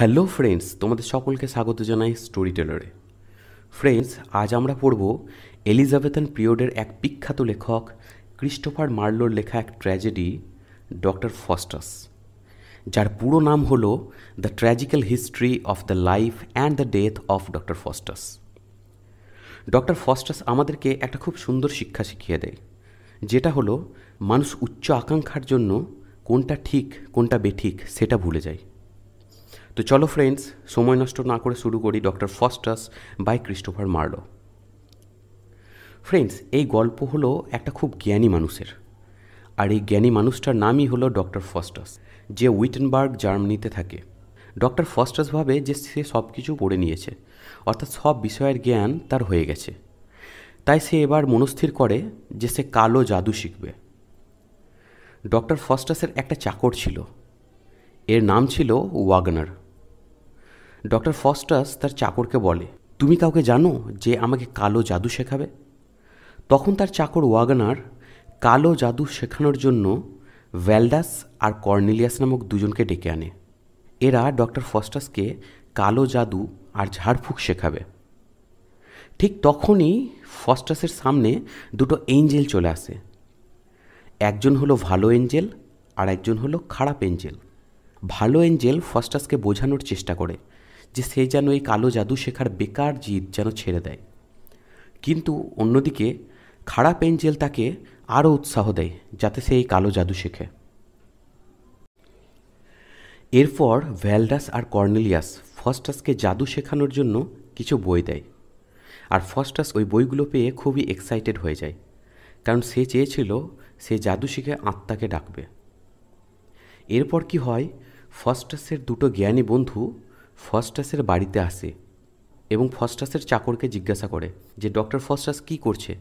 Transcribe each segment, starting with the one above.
hello friends তোমাদের সকলকে স্বাগত জানাই স্টোরি টেলারে ফ্রেন্ডস আজ আমরা পড়ব এলিজাবেথন পিরিয়ডের এক বিখ্যাত লেখক ক্রিস্টোফার মার্লোর লেখা এক ট্র্যাজেডি ডক্টর ফস্টাস যার পুরো নাম হল the tragical history of the life and the death of doctor Faustus doctor Faustus আমাদেরকে একটা খুব সুন্দর শিক্ষা শিখিয়ে দেয় যেটা হলো মানুষ উচ্চ আকাঙ্ক্ষার জন্য কোনটা ঠিক কোনটা বেঠিক সেটা ভুলে যায় তো চলো ফ্রেন্ডস সময় নষ্ট না করে শুরু করি doctor Faustus by Christopher Marlowe friends এই গল্প হলো একটা খুব জ্ঞানী মানুষের আর এই জ্ঞানী মানুষটার নামই হলো ডক্টর ফস্টাস যে উইটেনবার্গ জার্মানিতে থাকে ডক্টর ফস্টাস ভাবে যে সে সব কিছু পড়ে নিয়েছে অর্থাৎ সব বিষয়ের জ্ঞান তার হয়ে গেছে তাই সে এবার মনস্থির করে যে সে কালো জাদু শিখবে ডক্টর ফস্টাসের একটা চাকর ছিল এর নাম ছিল ওয়াগনার ডক্টর ফস্টাস তার চাকরকে বলে তুমি কাউকে জানো যে আমাকে কালো জাদু শেখাবে তখন তার চাকর ওয়াগনার কালো জাদু শেখানোর জন্য ভ্যালডাস আর কর্নেলিয়াস নামক দুজনকে ডেকে আনে এরা ডক্টর ফস্টাসকে কালো জাদু আর ঝাড়ফুঁক শেখাবে ঠিক তখনই ফস্টাসের সামনে দুটো এঞ্জেল চলে আসে একজন হলো ভালো এঞ্জেল আর একজন হলো খারাপ এঞ্জেল ভালো এঞ্জেল ফস্টাসকে বোঝানোর চেষ্টা করে যে সে যেন এই কালো জাদু শেখার বেকার জিদ যেন ছেড়ে দেয় কিন্তু অন্যদিকে খারাপ এঞ্জেল তাকে আরও উৎসাহ দেয় যাতে সে এই কালো জাদু শেখে এরপর ভ্যালডাস আর কর্নেলিয়াস ফস্টাসকে জাদু শেখানোর জন্য কিছু বই দেয় আর ফস্টাস ওই বইগুলো পেয়ে খুবই এক্সাইটেড হয়ে যায় কারণ সে চেয়েছিল সে জাদু শিখে আত্মাকে ডাকবে এরপর কি হয় ফস্টাসের দুটো জ্ঞানী বন্ধু ফস্টাসের বাড়িতে আসে এবং ফস্টাসের চাকরকে জিজ্ঞাসা করে যে ডক্টর ফস্টাস কি করছে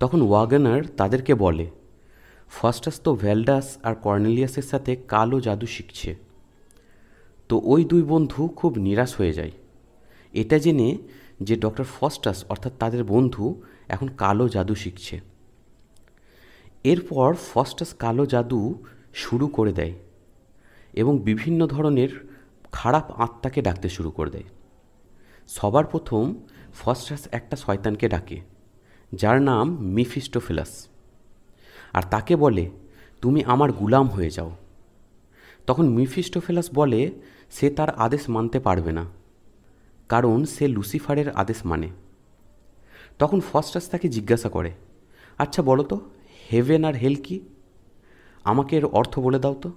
তখন ওয়াগনার তাদেরকে বলে ফস্টাস তো ভ্যালডাস আর কর্নেলিয়াসের সাথে কালো জাদু শিখছে তো ওই দুই বন্ধু খুব নিরাশ হয়ে যায় এটা জেনে যে ডক্টর ফস্টাস অর্থাৎ তাদের বন্ধু এখন কালো জাদু শিখছে এরপর ফস্টাস কালো জাদু শুরু করে দেয় এবং বিভিন্ন ধরনের খারাপ আত্মাকে ডাকতে শুরু করে দেয় সবার প্রথম ফসরাস একটা শয়তানকে ডাকে যার নাম মিফিস্টোফেলাস আর তাকে বলে তুমি আমার গুলাম হয়ে যাও তখন মিফিস্টোফেলাস বলে সে তার আদেশ মানতে পারবে না কারণ সে লুসিফারের আদেশ মানে তখন ফসরাস তাকে জিজ্ঞাসা করে আচ্ছা বলো তো হেভেন আর হেল কি আমাকে এর অর্থ বলে দাও তো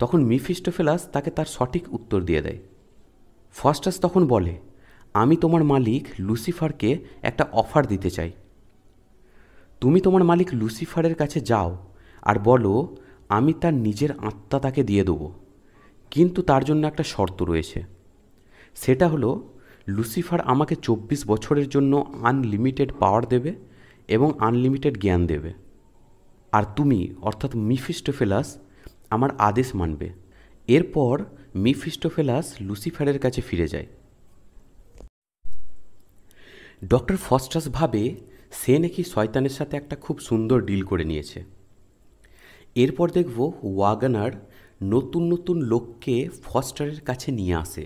তখন মিফিস্টোফেলাস তাকে তার সঠিক উত্তর দিয়ে দেয় ফস্টাস তখন বলে আমি তোমার মালিক লুসিফারকে একটা অফার দিতে চাই তুমি তোমার মালিক লুসিফারের কাছে যাও আর বলো আমি তার নিজের আত্মা তাকে দিয়ে দেবো কিন্তু তার জন্য একটা শর্ত রয়েছে সেটা হলো লুসিফার আমাকে চব্বিশ বছরের জন্য আনলিমিটেড পাওয়ার দেবে এবং আনলিমিটেড জ্ঞান দেবে আর তুমি অর্থাৎ মিফিস্টোফেলাস আমার আদেশ মানবে এরপর মিফিস্টোফেলাস লুসিফারের কাছে ফিরে যায় ডক্টর ফস্টাস ভাবে সে নাকি শয়তানের সাথে একটা খুব সুন্দর ডিল করে নিয়েছে এরপর দেখব ওয়াগানার নতুন নতুন লোককে ফস্টারের কাছে নিয়ে আসে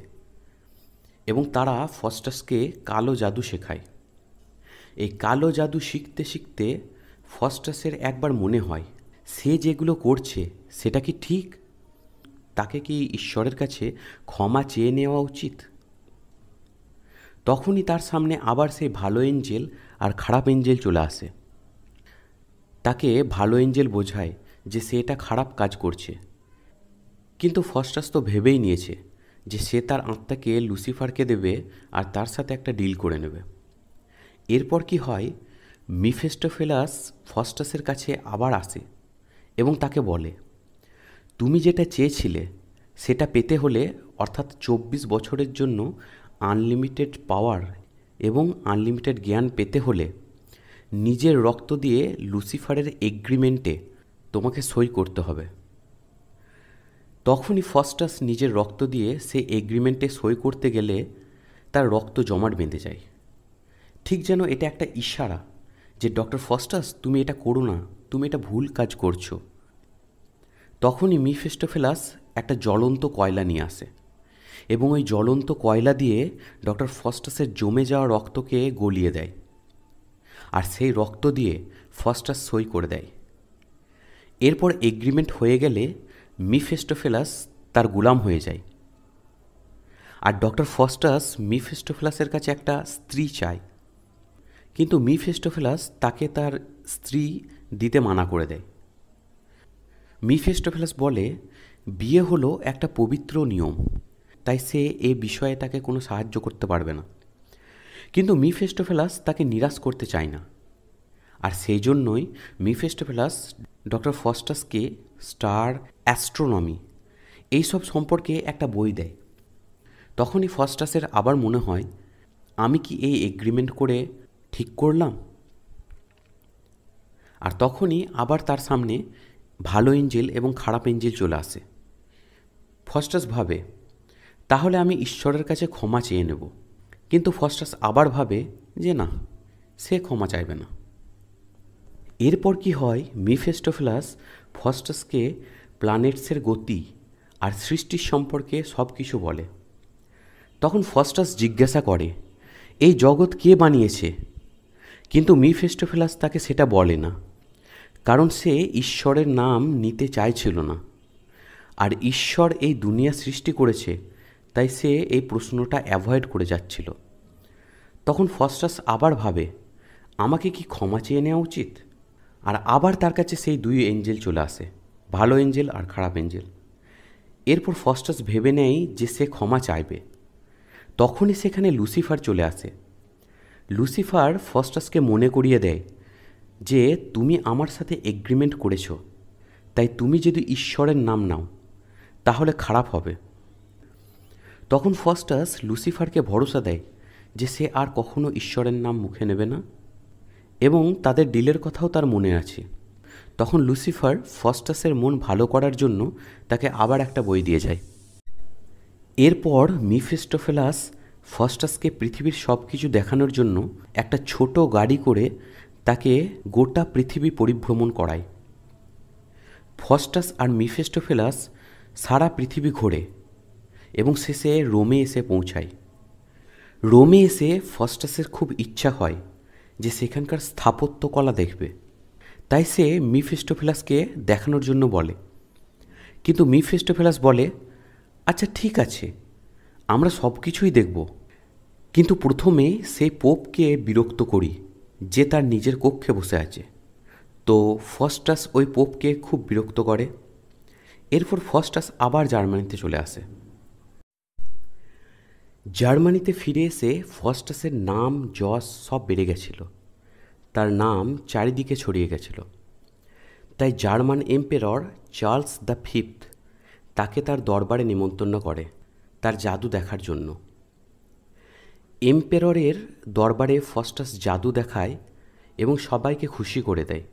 এবং তারা ফস্টাসকে কালো জাদু শেখায় এই কালো জাদু শিখতে শিখতে ফস্টাসের একবার মনে হয় সে যেগুলো করছে সেটা কি ঠিক তাকে কি ঈশ্বরের কাছে ক্ষমা চেয়ে নেওয়া উচিত তখনই তার সামনে আবার সেই ভালো এঞ্জেল আর খারাপ এঞ্জেল চলে আসে তাকে ভালো এঞ্জেল বোঝায় যে সে এটা খারাপ কাজ করছে কিন্তু ফস্টাস তো ভেবেই নিয়েছে যে সে তার আত্মাকে লুসিফারকে দেবে আর তার সাথে একটা ডিল করে নেবে এরপর কি হয় মিফেস্টোফেলাস ফস্টাসের কাছে আবার আসে এবং তাকে বলে তুমি যেটা চেয়েছিলে সেটা পেতে হলে অর্থাৎ চব্বিশ বছরের জন্য আনলিমিটেড পাওয়ার এবং আনলিমিটেড জ্ঞান পেতে হলে নিজের রক্ত দিয়ে লুসিফারের এগ্রিমেন্টে তোমাকে সই করতে হবে তখনই ফস্টাস নিজের রক্ত দিয়ে সে এগ্রিমেন্টে সই করতে গেলে তার রক্ত জমাট বেঁধে যায় ঠিক যেন এটা একটা ইশারা যে ডক্টর ফস্টাস তুমি এটা করো না তুমি এটা ভুল কাজ করছো তখনই মিফেস্টোফেলাস একটা জ্বলন্ত কয়লা নিয়ে আসে এবং ওই জ্বলন্ত কয়লা দিয়ে ডক্টর ফস্টাসের জমে যাওয়া রক্তকে গলিয়ে দেয় আর সেই রক্ত দিয়ে ফস্টাস সই করে দেয় এরপর এগ্রিমেন্ট হয়ে গেলে মিফেস্টোফেলাস তার গুলাম হয়ে যায় আর ডক্টর ফস্টাস মিফেস্টোফেলাসের কাছে একটা স্ত্রী চায় কিন্তু মিফেস্টোফেলাস তাকে তার স্ত্রী দিতে মানা করে দেয় মিফেস্টোফেলাস বলে বিয়ে হলো একটা পবিত্র নিয়ম তাই সে এ বিষয়ে তাকে কোনো সাহায্য করতে পারবে না কিন্তু মিফেস্টোফেলাস তাকে নিরাশ করতে চায় না আর সেই জন্যই মিফেস্টোফেলাস ডক্টর ফস্টাসকে স্টার অ্যাস্ট্রোনমি এইসব সম্পর্কে একটা বই দেয় তখনই ফস্টাসের আবার মনে হয় আমি কি এই এগ্রিমেন্ট করে ঠিক করলাম আর তখনই আবার তার সামনে ভালো ইঞ্জিল এবং খারাপ ইঞ্জিল চলে আসে ফস্টাস ভাবে তাহলে আমি ঈশ্বরের কাছে ক্ষমা চেয়ে নেব কিন্তু ফস্টাস আবার ভাবে যে না সে ক্ষমা চাইবে না এরপর কি হয় মিফেস্টোফ্লাস ফস্টাসকে প্ল্যানেটসের গতি আর সৃষ্টির সম্পর্কে সব কিছু বলে তখন ফস্টাস জিজ্ঞাসা করে এই জগৎ কে বানিয়েছে কিন্তু মিফেস্টোফেলাস তাকে সেটা বলে না কারণ সে ঈশ্বরের নাম নিতে চাইছিল না আর ঈশ্বর এই দুনিয়া সৃষ্টি করেছে তাই সে এই প্রশ্নটা অ্যাভয়েড করে যাচ্ছিল তখন ফস্টাস আবার ভাবে আমাকে কি ক্ষমা চেয়ে নেওয়া উচিত আর আবার তার কাছে সেই দুই এঞ্জেল চলে আসে ভালো এঞ্জেল আর খারাপ এঞ্জেল এরপর ফস্টাস ভেবে নেয় যে সে ক্ষমা চাইবে তখনই সেখানে লুসিফার চলে আসে লুসিফার ফস্টাসকে মনে করিয়ে দেয় যে তুমি আমার সাথে এগ্রিমেন্ট করেছো তাই তুমি যদি ঈশ্বরের নাম নাও তাহলে খারাপ হবে তখন ফস্টাস লুসিফারকে ভরসা দেয় যে সে আর কখনো ঈশ্বরের নাম মুখে নেবে না এবং তাদের ডিলের কথাও তার মনে আছে তখন লুসিফার ফস্টাসের মন ভালো করার জন্য তাকে আবার একটা বই দিয়ে যায় এরপর মিফেস্টোফেলাস ফস্টাসকে পৃথিবীর সব কিছু দেখানোর জন্য একটা ছোট গাড়ি করে তাকে গোটা পৃথিবী পরিভ্রমণ করায় ফস্টাস আর মিফেস্টোফেলাস সারা পৃথিবী ঘোরে এবং শেষে রোমে এসে পৌঁছায় রোমে এসে ফস্টাসের খুব ইচ্ছা হয় যে সেখানকার স্থাপত্যকলা দেখবে তাই সে মিফেস্টোফেলাসকে দেখানোর জন্য বলে কিন্তু মিফেস্টোফেলাস বলে আচ্ছা ঠিক আছে আমরা সব কিছুই দেখব কিন্তু প্রথমে সেই পোপকে বিরক্ত করি যে তার নিজের কক্ষে বসে আছে তো ফস্টাস ওই পোপকে খুব বিরক্ত করে এরপর ফস্টাস আবার জার্মানিতে চলে আসে জার্মানিতে ফিরে এসে ফস্টাসের নাম যশ সব বেড়ে গেছিল তার নাম চারিদিকে ছড়িয়ে গেছিল তাই German emperor Charles the fifth তাকে তার দরবারে নিমন্ত্রণ করে তার জাদু দেখার জন্য এম্পেররের দরবারে ফস্টাস জাদু দেখায় এবং সবাইকে খুশি করে দেয়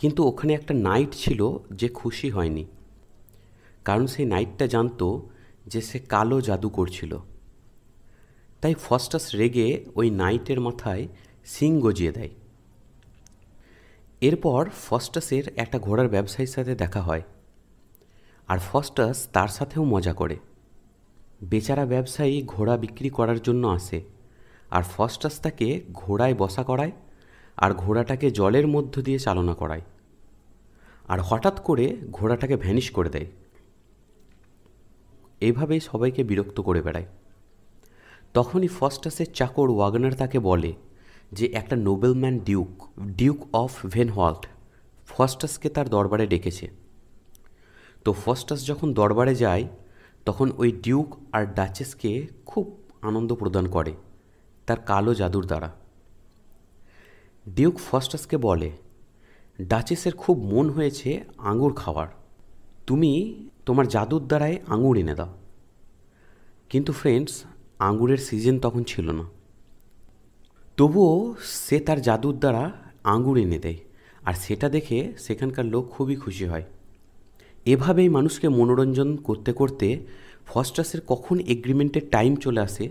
কিন্তু ওখানে একটা নাইট ছিল যে খুশি হয়নি কারণ সেই নাইটটা জানতো যে সে কালো জাদু করছিল তাই ফস্টাস রেগে ওই নাইটের মাথায় সিং গজিয়ে দেয় এরপর ফস্টাসের একটা ঘোড়ার ব্যবসায়ীর সাথে দেখা হয় আর ফস্টাস তার সাথেও মজা করে বেচারা ব্যবসায়ী ঘোড়া বিক্রি করার জন্য আসে আর ফস্টাস তাকে ঘোড়ায় বসা করায় আর ঘোড়াটাকে জলের মধ্য দিয়ে চালনা করায় আর হঠাৎ করে ঘোড়াটাকে ভ্যানিশ করে দেয় এভাবেই সবাইকে বিরক্ত করে বেড়ায় তখনই ফস্টাসের চাকর ওয়াগনার তাকে বলে যে একটা nobleman duke duke of Vanholt ফস্টাসকে তার দরবারে ডেকেছে তো ফস্টাস যখন দরবারে যায় তখন ওই ডিউক আর ডাচেসকে খুব আনন্দ প্রদান করে তার কালো জাদুর দ্বারা ডিউক ফস্টাসকে বলে ডাচেসের খুব মন হয়েছে আঙুর খাওয়ার তুমি তোমার জাদুর দ্বারায় আঙুর এনে দাও কিন্তু ফ্রেন্ডস আঙুরের সিজন তখন ছিল না তবুও সে তার জাদুর দ্বারা আঙুর এনে দেয় আর সেটা দেখে সেখানকার লোক খুবই খুশি হয় এভাবেই মানুষকে মনোরঞ্জন করতে করতে ফস্টাসের কখন এগ্রিমেন্টের টাইম চলে আসে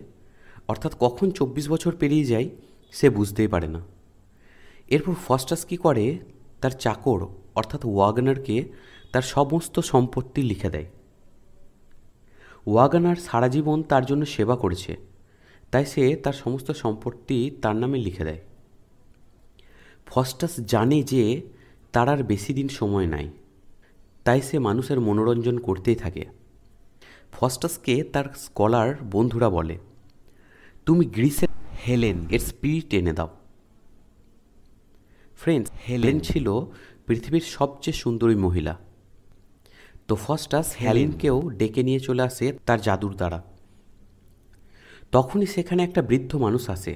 অর্থাৎ কখন চব্বিশ বছর পেরিয়ে যায় সে বুঝতেই পারে না এরপর ফস্টাস কি করে তার চাকর অর্থাৎ ওয়াগনারকে তার সমস্ত সম্পত্তি লিখে দেয় ওয়াগানার সারা জীবন তার জন্য সেবা করেছে তাই সে তার সমস্ত সম্পত্তি তার নামে লিখে দেয় ফস্টাস জানে যে তার আর বেশি দিন সময় নাই তাই সে মানুষের মনোরঞ্জন করতেই থাকে ফস্টাসকে তার স্কলার বন্ধুরা বলে তুমি গ্রিসের হেলেন এর স্পিরিট এনে দাও ফ্রেন্ডস হেলেন ছিল পৃথিবীর সবচেয়ে সুন্দরী মহিলা তো ফস্টাস হেলেনকেও ডেকে নিয়ে চলে আসে তার জাদুর দ্বারা তখনই সেখানে একটা বৃদ্ধ মানুষ আসে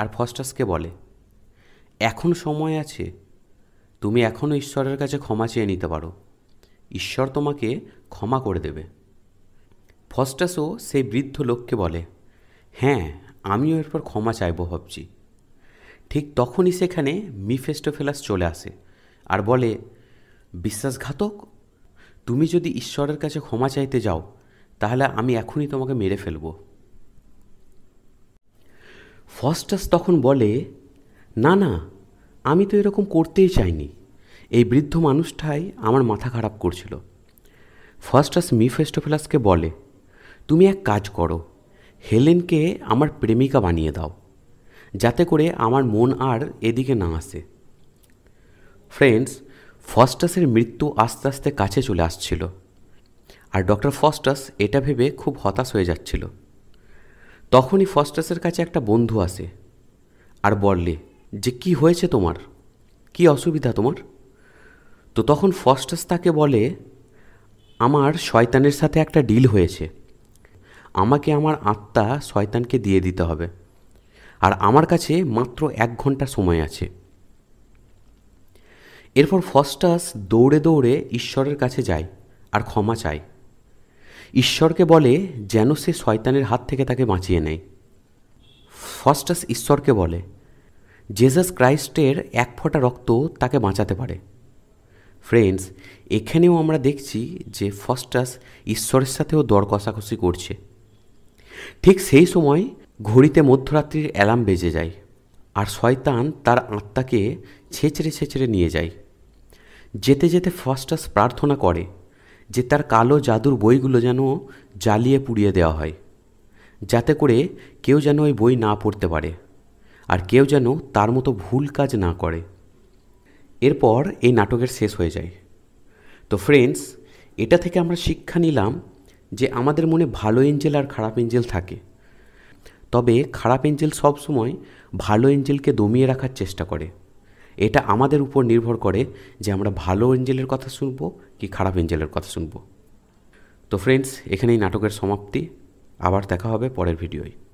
আর ফস্টাসকে বলে এখন সময় আছে তুমি এখনও ঈশ্বরের কাছে ক্ষমা চেয়ে নিতে পারো ঈশ্বর তোমাকে ক্ষমা করে দেবে ফস্টাসও সেই বৃদ্ধ লোককে বলে হ্যাঁ আমিও এরপর ক্ষমা চাইব ভাবছি ঠিক তখনই সেখানে মিফেস্টোফেলাস চলে আসে আর বলে বিশ্বাসঘাতক তুমি যদি ঈশ্বরের কাছে ক্ষমা চাইতে যাও তাহলে আমি এখনই তোমাকে মেরে ফেলব ফস্টাস তখন বলে না না আমি তো এরকম করতেই চাইনি এই বৃদ্ধ মানুষটাই আমার মাথা খারাপ করছিল ফার্স্টাস মিফেস্টোফেলাসকে বলে তুমি এক কাজ করো হেলেনকে আমার প্রেমিকা বানিয়ে দাও যাতে করে আমার মন আর এদিকে না আসে ফ্রেন্ডস ফস্টাসের মৃত্যু আস্তে আস্তে কাছে চলে আসছিল আর ডক্টর ফস্টাস এটা ভেবে খুব হতাশ হয়ে যাচ্ছিল তখনই ফস্টাসের কাছে একটা বন্ধু আসে আর বললে যে কি হয়েছে তোমার কি অসুবিধা তোমার তো তখন ফস্টাস তাকে বলে আমার শয়তানের সাথে একটা ডিল হয়েছে আমাকে আমার আত্মা শয়তানকে দিয়ে দিতে হবে আর আমার কাছে মাত্র এক ঘন্টা সময় আছে এরপর ফস্টাস দৌড়ে দৌড়ে ঈশ্বরের কাছে যায় আর ক্ষমা চায় ঈশ্বরকে বলে যেন সে শয়তানের হাত থেকে তাকে বাঁচিয়ে নেয় ফস্টাস ঈশ্বরকে বলে জেসাস ক্রাইস্টের এক ফোঁটা রক্ত তাকে বাঁচাতে পারে ফ্রেন্ডস এখানেও আমরা দেখছি যে ফস্টাস ঈশ্বরের সাথেও দর কষাকষি করছে ঠিক সেই সময় ঘড়িতে মধ্যরাত্রির অ্যালার্ম বেজে যায় আর শয়তান তার আত্মাকে ছেঁচড়ে ছেঁচড়ে নিয়ে যায় যেতে যেতে ফস্টাস প্রার্থনা করে যে তার কালো জাদুর বইগুলো যেন জ্বালিয়ে পুড়িয়ে দেওয়া হয় যাতে করে কেউ যেন ওই বই না পড়তে পারে আর কেউ যেন তার মতো ভুল কাজ না করে এরপর এই নাটকের শেষ হয়ে যায় তো ফ্রেন্ডস এটা থেকে আমরা শিক্ষা নিলাম যে আমাদের মনে ভালো এঞ্জেল আর খারাপ এঞ্জেল থাকে তবে খারাপ এঞ্জেল সবসময় ভালো এঞ্জেলকে দমিয়ে রাখার চেষ্টা করে এটা আমাদের উপর নির্ভর করে যে আমরা ভালো এঞ্জেলের কথা শুনবো কি খারাপ এঞ্জেলের কথা শুনবো তো ফ্রেন্ডস এখানেই নাটকের সমাপ্তি আবার দেখা হবে পরের ভিডিওয়